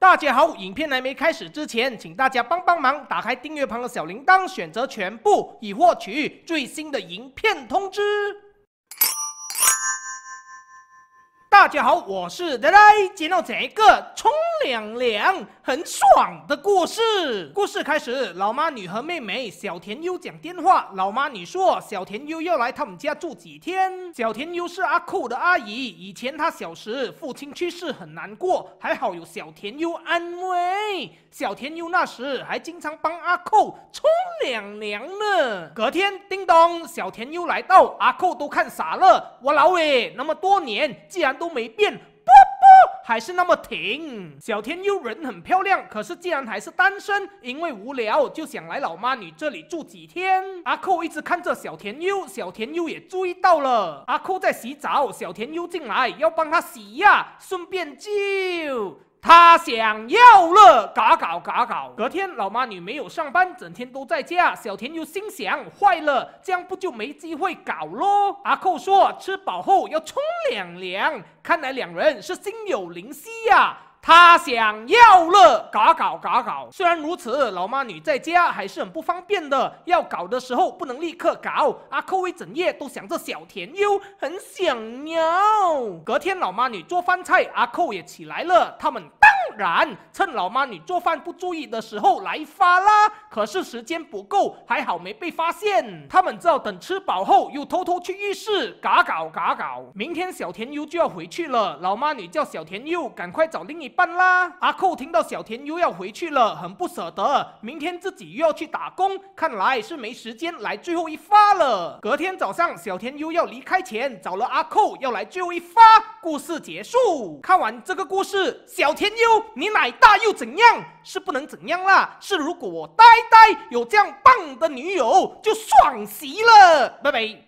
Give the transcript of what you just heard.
大家好，影片还没开始之前，请大家帮帮忙打开订阅旁的小铃铛，选择全部，以获取最新的影片通知。大家好，我是呆呆，今天讲一个冲凉凉很爽的故事。故事开始，老妈女和妹妹小田优讲电话。老妈女说，小田优要来他们家住几天。小田优是阿酷的阿姨，以前她小时父亲去世很难过，还好有小田优安慰。小田优那时还经常帮阿酷冲凉凉呢。隔天，叮咚，小田优来到，阿酷都看傻了。我老伟那么多年，既然都。没变，不不，还是那么挺。小田优人很漂亮，可是竟然还是单身。因为无聊，就想来老妈女这里住几天。阿扣一直看着小田优，小田优也注意到了阿扣在洗澡，小田优进来要帮他洗呀，顺便就。他想要了，嘎搞嘎搞。隔天，老妈女没有上班，整天都在家。小田又心想：坏了，这样不就没机会搞喽？阿扣说：“吃饱后要冲两凉。”看来两人是心有灵犀呀。他想要了，搞搞搞搞。虽然如此，老妈女在家还是很不方便的，要搞的时候不能立刻搞。阿扣一整夜都想着小甜优，很想要。隔天老妈女做饭菜，阿扣也起来了，他们。然趁老妈女做饭不注意的时候来发啦，可是时间不够，还好没被发现。他们只好等吃饱后，又偷偷去浴室嘎搞嘎搞。明天小田优就要回去了，老妈女叫小田优赶快找另一半啦。阿扣听到小田优要回去了，很不舍得，明天自己又要去打工，看来是没时间来最后一发了。隔天早上，小田优要离开前找了阿扣要来最后一发。故事结束。看完这个故事，小田优。你奶大又怎样？是不能怎样啦。是如果我呆呆有这样棒的女友，就爽极了。拜拜。